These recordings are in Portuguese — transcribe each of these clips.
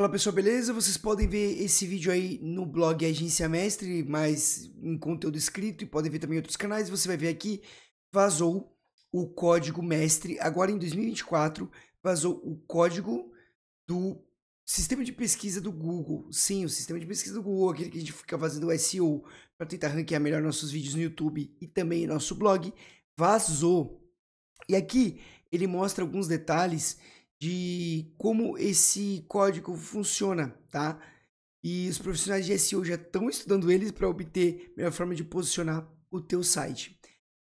Olá pessoal, beleza? Vocês podem ver esse vídeo aí no blog Agência Mestre, mas em conteúdo escrito e podem ver também outros canais. Você vai ver aqui, vazou o código mestre. Agora em 2024, vazou o código do sistema de pesquisa do Google. Sim, o sistema de pesquisa do Google, aquele que a gente fica fazendo SEO para tentar ranquear melhor nossos vídeos no YouTube e também nosso blog, vazou. E aqui ele mostra alguns detalhes de como esse código funciona, tá? E os profissionais de SEO já estão estudando eles para obter a melhor forma de posicionar o teu site.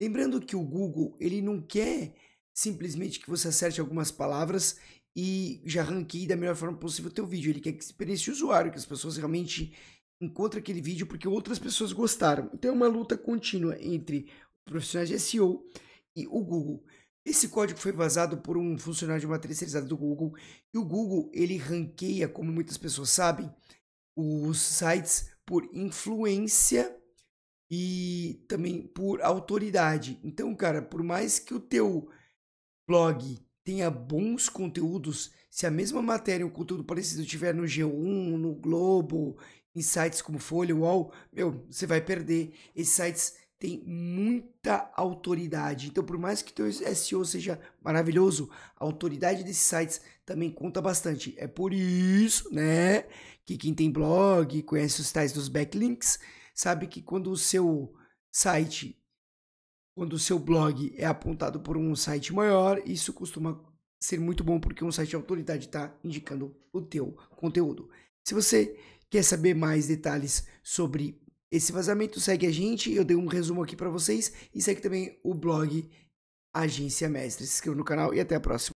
Lembrando que o Google, ele não quer simplesmente que você acerte algumas palavras e já ranqueie da melhor forma possível o teu vídeo. Ele quer que experiência o usuário, que as pessoas realmente encontrem aquele vídeo porque outras pessoas gostaram. Então é uma luta contínua entre profissionais de SEO e o Google. Esse código foi vazado por um funcionário de uma terceirizada do Google e o Google ele ranqueia, como muitas pessoas sabem, os sites por influência e também por autoridade. Então, cara, por mais que o teu blog tenha bons conteúdos, se a mesma matéria ou conteúdo parecido tiver no G1, no Globo, em sites como Folha, UOL, meu, você vai perder. Esses sites tem muita autoridade. Então, por mais que teu SEO seja maravilhoso, a autoridade desses sites também conta bastante. É por isso, né, que quem tem blog, conhece os tais dos backlinks, sabe que quando o seu site, quando o seu blog é apontado por um site maior, isso costuma ser muito bom porque um site de autoridade está indicando o teu conteúdo. Se você quer saber mais detalhes sobre esse vazamento, segue a gente, eu dei um resumo aqui para vocês e segue também o blog Agência Mestre. Se inscreva no canal e até a próxima.